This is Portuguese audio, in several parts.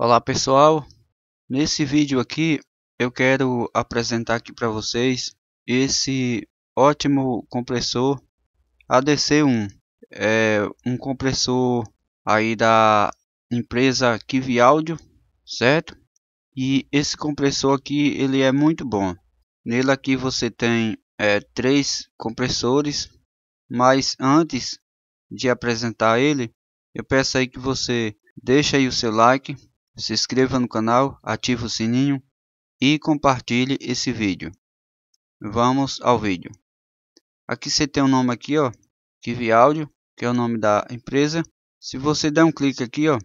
Olá pessoal, nesse vídeo aqui eu quero apresentar aqui para vocês esse ótimo compressor ADC1 é um compressor aí da empresa Kivi Audio, certo? E esse compressor aqui ele é muito bom. Nele aqui você tem é, três compressores, mas antes de apresentar ele, eu peço aí que você deixe aí o seu like, se inscreva no canal, ative o sininho e compartilhe esse vídeo. Vamos ao vídeo. Aqui você tem o um nome aqui, ó, Kivi Audio, que é o nome da empresa. Se você der um clique aqui, ó,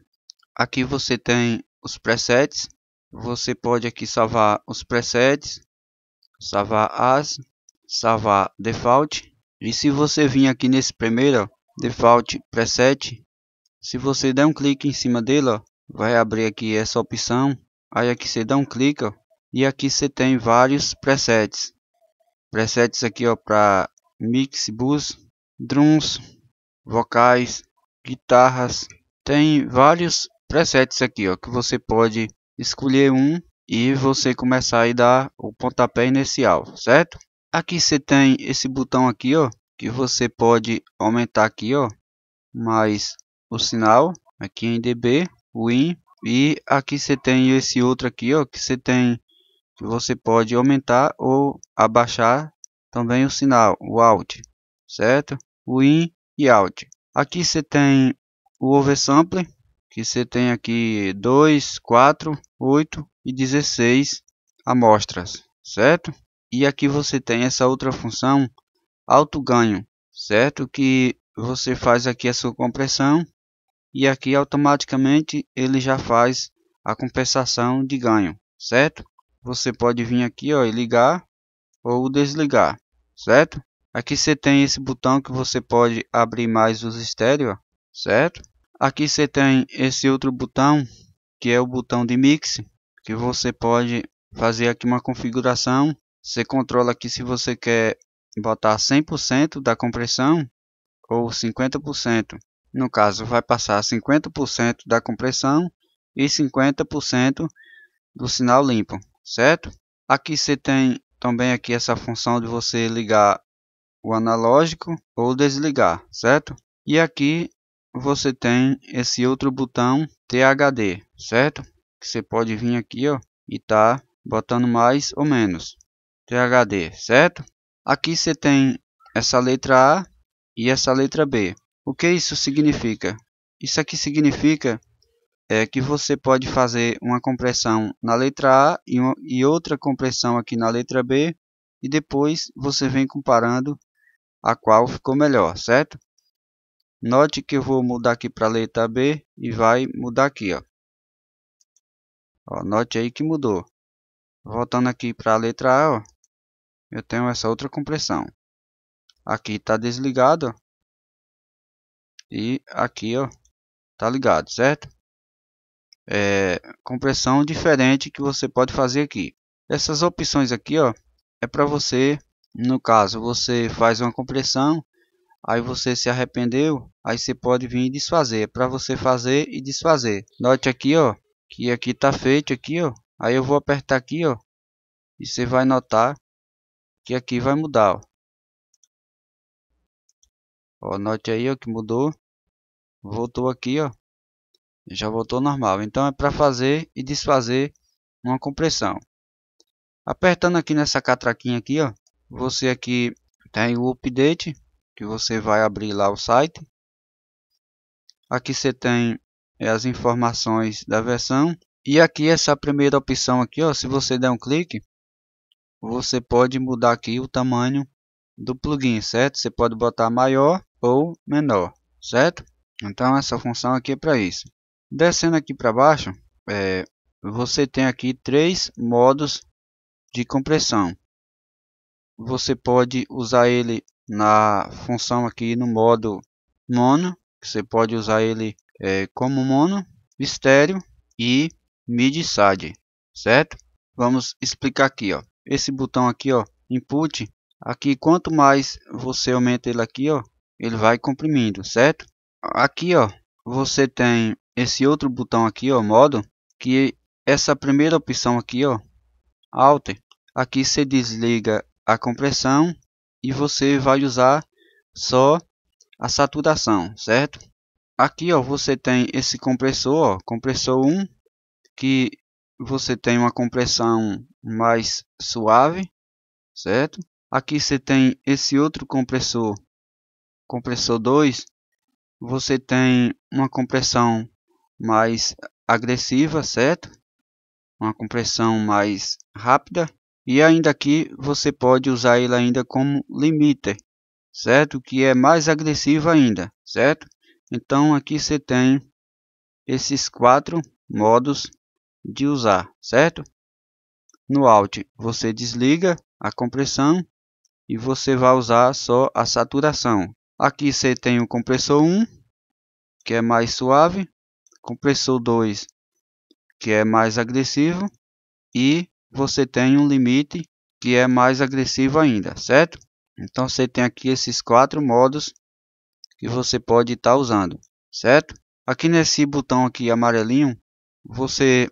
aqui você tem os presets. Você pode aqui salvar os presets, salvar as, salvar default. E se você vir aqui nesse primeiro, ó, default preset, se você der um clique em cima dele, ó, vai abrir aqui essa opção aí aqui você dá um clique ó, e aqui você tem vários presets presets aqui ó para mix bus drums vocais guitarras tem vários presets aqui ó que você pode escolher um e você começar a dar o pontapé inicial certo aqui você tem esse botão aqui ó que você pode aumentar aqui ó mais o sinal aqui em dB win e aqui você tem esse outro aqui ó que você tem que você pode aumentar ou abaixar também o sinal o out, certo win e out. aqui você tem o oversample que você tem aqui 2 4 8 e 16 amostras certo e aqui você tem essa outra função alto ganho certo que você faz aqui a sua compressão e aqui automaticamente ele já faz a compensação de ganho, certo? Você pode vir aqui ó, e ligar ou desligar, certo? Aqui você tem esse botão que você pode abrir mais os estéreo, certo? Aqui você tem esse outro botão que é o botão de mix, que você pode fazer aqui uma configuração. Você controla aqui se você quer botar 100% da compressão ou 50% no caso vai passar 50% da compressão e 50% do sinal limpo, certo? Aqui você tem também aqui essa função de você ligar o analógico ou desligar, certo? E aqui você tem esse outro botão THD, certo? Que você pode vir aqui, ó, e tá botando mais ou menos THD, certo? Aqui você tem essa letra A e essa letra B. O que isso significa? Isso aqui significa é, que você pode fazer uma compressão na letra A e, uma, e outra compressão aqui na letra B e depois você vem comparando a qual ficou melhor, certo? Note que eu vou mudar aqui para a letra B e vai mudar aqui, ó. ó. Note aí que mudou. Voltando aqui para a letra A, ó, eu tenho essa outra compressão. Aqui está desligado, e aqui ó tá ligado certo é, compressão diferente que você pode fazer aqui essas opções aqui ó é para você no caso você faz uma compressão aí você se arrependeu aí você pode vir e desfazer é para você fazer e desfazer note aqui ó que aqui tá feito aqui ó aí eu vou apertar aqui ó e você vai notar que aqui vai mudar ó, ó note aí ó, que mudou voltou aqui, ó. Já voltou normal. Então é para fazer e desfazer uma compressão. Apertando aqui nessa catraquinha aqui, ó. Você aqui tem o update, que você vai abrir lá o site. Aqui você tem é, as informações da versão. E aqui essa primeira opção aqui, ó, se você der um clique, você pode mudar aqui o tamanho do plugin, certo? Você pode botar maior ou menor, certo? Então essa função aqui é para isso. Descendo aqui para baixo, é, você tem aqui três modos de compressão. Você pode usar ele na função aqui no modo mono, você pode usar ele é, como mono, estéreo e mid side, certo? Vamos explicar aqui, ó. Esse botão aqui, ó, input, aqui quanto mais você aumenta ele aqui, ó, ele vai comprimindo, certo? aqui ó você tem esse outro botão aqui ó modo que essa primeira opção aqui ó alt aqui você desliga a compressão e você vai usar só a saturação certo aqui ó você tem esse compressor ó, compressor 1 que você tem uma compressão mais suave certo aqui você tem esse outro compressor compressor 2 você tem uma compressão mais agressiva, certo? Uma compressão mais rápida. E ainda aqui você pode usar ele ainda como limiter, certo? Que é mais agressivo ainda, certo? Então aqui você tem esses quatro modos de usar, certo? No Alt você desliga a compressão e você vai usar só a saturação, Aqui você tem o compressor 1, que é mais suave, compressor 2, que é mais agressivo, e você tem um limite que é mais agressivo ainda, certo? Então você tem aqui esses quatro modos que você pode estar tá usando, certo? Aqui nesse botão aqui amarelinho, você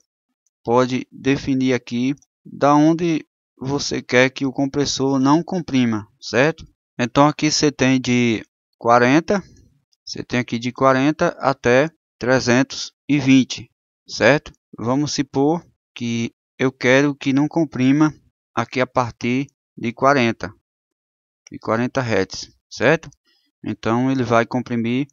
pode definir aqui da onde você quer que o compressor não comprima, certo? Então aqui você tem de 40, você tem aqui de 40 até 320, certo? Vamos supor que eu quero que não comprima aqui a partir de 40, de 40 Hz, certo? Então ele vai comprimir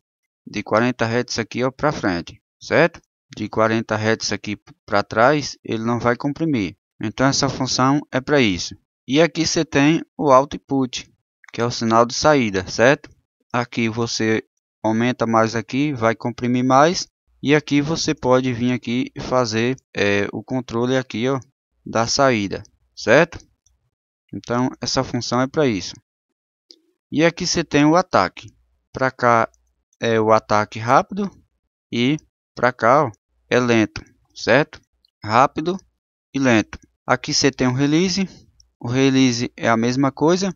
de 40 Hz aqui para frente, certo? De 40 Hz aqui para trás, ele não vai comprimir. Então essa função é para isso. E aqui você tem o output, que é o sinal de saída, certo? aqui você aumenta mais aqui, vai comprimir mais. E aqui você pode vir aqui e fazer é, o controle aqui ó, da saída, certo? Então essa função é para isso. E aqui você tem o ataque. Para cá é o ataque rápido e para cá ó, é lento, certo? Rápido e lento. Aqui você tem o release. O release é a mesma coisa.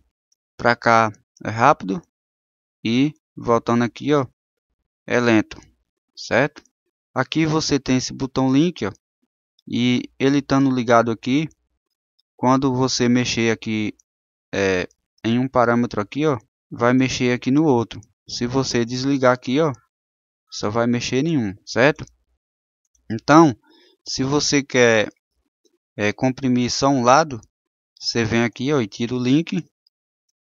Para cá é rápido e voltando aqui, ó, é lento, certo? Aqui você tem esse botão link, ó, e ele estando ligado aqui, quando você mexer aqui é, em um parâmetro aqui, ó, vai mexer aqui no outro. Se você desligar aqui, ó, só vai mexer nenhum, certo? Então, se você quer é, comprimir só um lado, você vem aqui ó, e tira o link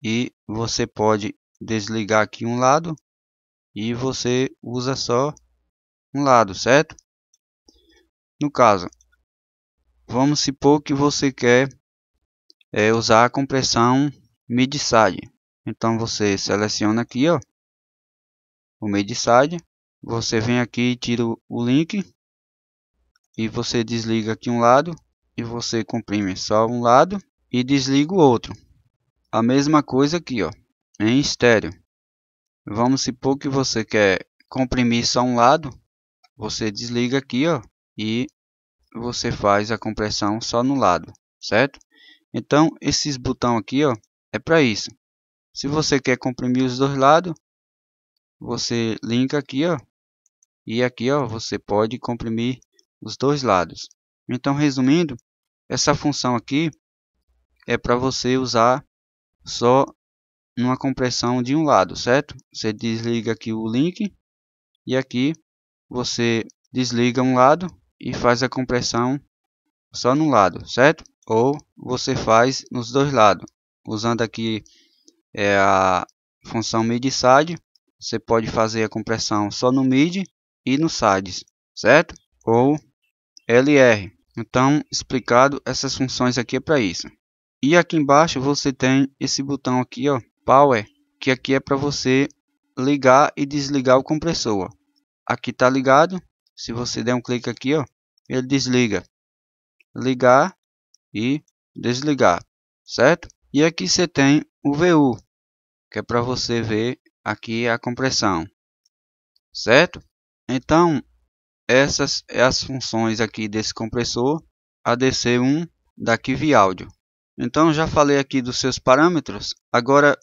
e você pode desligar aqui um lado e você usa só um lado, certo? No caso, vamos supor que você quer é, usar a compressão mid-side. Então você seleciona aqui, ó, o mid-side, você vem aqui e tira o link e você desliga aqui um lado e você comprime só um lado e desliga o outro. A mesma coisa aqui, ó em estéreo. Vamos supor que você quer comprimir só um lado, você desliga aqui, ó, e você faz a compressão só no lado, certo? Então, esses botão aqui, ó, é para isso. Se você quer comprimir os dois lados, você linka aqui, ó, e aqui, ó, você pode comprimir os dois lados. Então, resumindo, essa função aqui é para você usar só numa compressão de um lado, certo? Você desliga aqui o link e aqui você desliga um lado e faz a compressão só no lado, certo? Ou você faz nos dois lados. Usando aqui é, a função mid-side, você pode fazer a compressão só no mid e no sides, certo? Ou LR. Então, explicado essas funções aqui é para isso. E aqui embaixo você tem esse botão aqui, ó, power, é que aqui é para você ligar e desligar o compressor. Ó. Aqui está ligado. Se você der um clique aqui, ó, ele desliga. Ligar e desligar, certo? E aqui você tem o VU, que é para você ver aqui a compressão, certo? Então, essas são é as funções aqui desse compressor ADC1 da Kivi Audio. Então, já falei aqui dos seus parâmetros, agora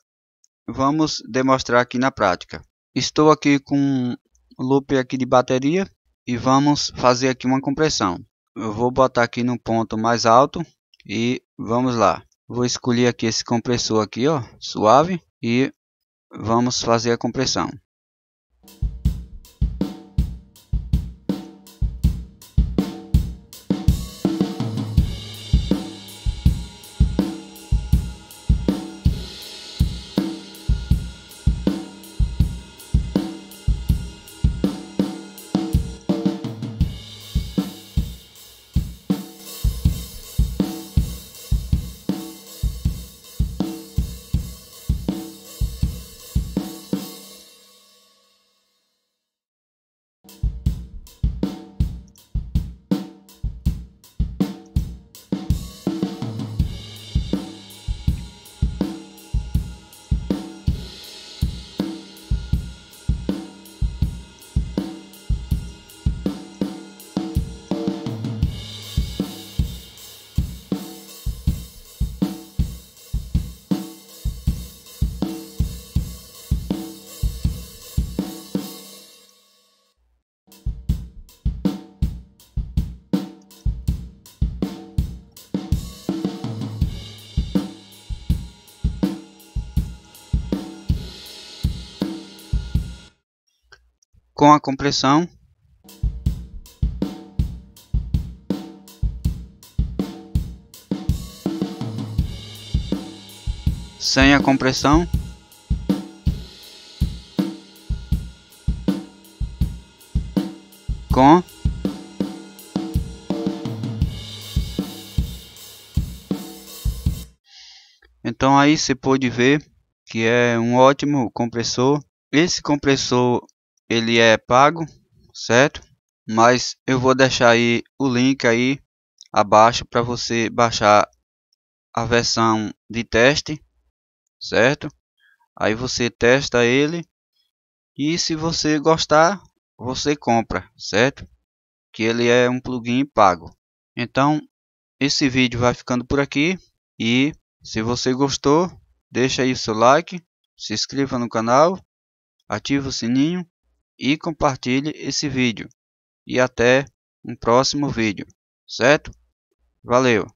Vamos demonstrar aqui na prática. Estou aqui com um loop aqui de bateria e vamos fazer aqui uma compressão. Eu vou botar aqui no ponto mais alto e vamos lá. Vou escolher aqui esse compressor aqui, ó, suave e vamos fazer a compressão. com a compressão. Sem a compressão. Com. Então aí você pode ver que é um ótimo compressor. Esse compressor ele é pago, certo? Mas eu vou deixar aí o link aí abaixo para você baixar a versão de teste, certo? Aí você testa ele e se você gostar, você compra, certo? Que ele é um plugin pago. Então, esse vídeo vai ficando por aqui e se você gostou, deixa aí o seu like, se inscreva no canal, ativa o sininho e compartilhe esse vídeo. E até um próximo vídeo, certo? Valeu!